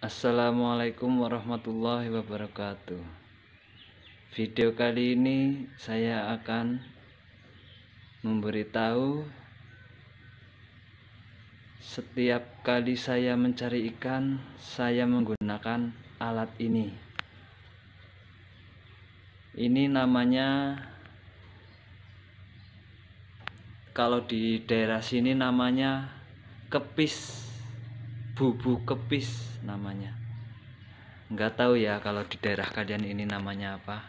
Assalamualaikum warahmatullahi wabarakatuh Video kali ini saya akan memberitahu Setiap kali saya mencari ikan saya menggunakan alat ini Ini namanya Kalau di daerah sini namanya kepis bubu kepis namanya nggak tahu ya kalau di daerah kalian ini namanya apa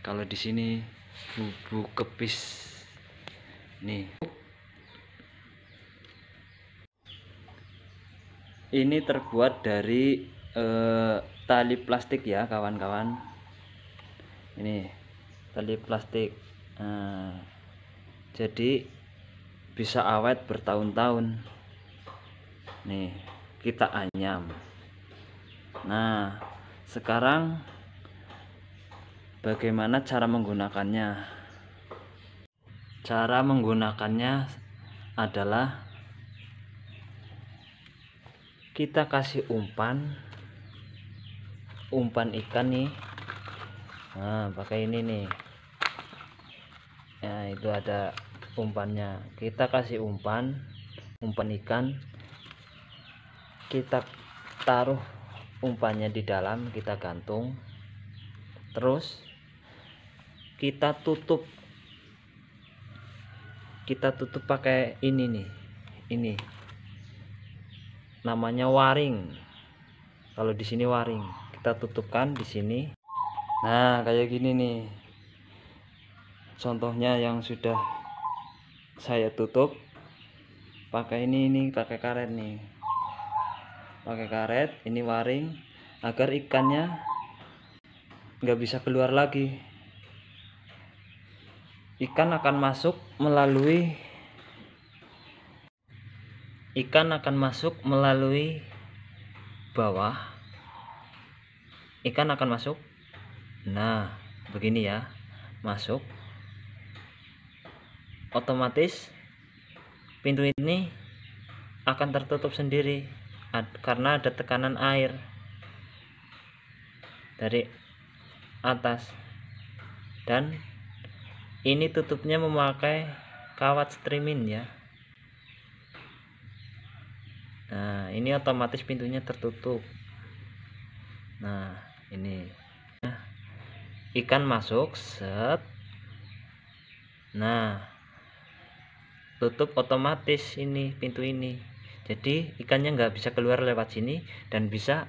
kalau di sini bubu kepis nih ini terbuat dari eh, tali plastik ya kawan-kawan ini tali plastik nah, jadi bisa awet bertahun-tahun nih kita anyam nah sekarang bagaimana cara menggunakannya cara menggunakannya adalah kita kasih umpan umpan ikan nih nah pakai ini nih nah itu ada umpannya kita kasih umpan umpan ikan kita taruh umpannya di dalam kita gantung terus kita tutup kita tutup pakai ini nih ini namanya waring kalau di sini waring kita tutupkan di sini nah kayak gini nih contohnya yang sudah saya tutup pakai ini ini pakai karet nih pakai karet ini waring agar ikannya nggak bisa keluar lagi ikan akan masuk melalui ikan akan masuk melalui bawah ikan akan masuk nah begini ya masuk otomatis pintu ini akan tertutup sendiri karena ada tekanan air dari atas dan ini tutupnya memakai kawat streaming ya nah ini otomatis pintunya tertutup nah ini ikan masuk set nah tutup otomatis ini pintu ini jadi ikannya nggak bisa keluar lewat sini dan bisa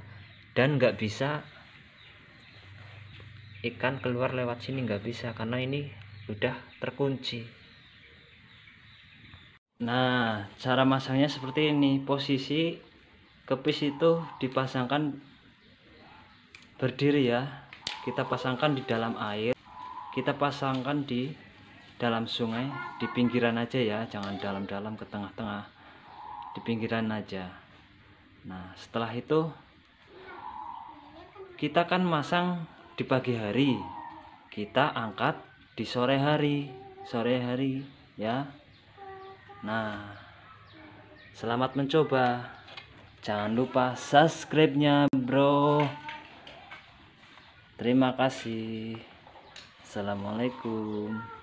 dan nggak bisa ikan keluar lewat sini nggak bisa karena ini udah terkunci nah cara masangnya seperti ini posisi kepis itu dipasangkan berdiri ya kita pasangkan di dalam air kita pasangkan di dalam sungai di pinggiran aja ya jangan dalam-dalam ke tengah-tengah di pinggiran aja nah setelah itu kita kan masang di pagi hari kita angkat di sore hari sore hari ya nah selamat mencoba jangan lupa subscribe nya bro terima kasih assalamualaikum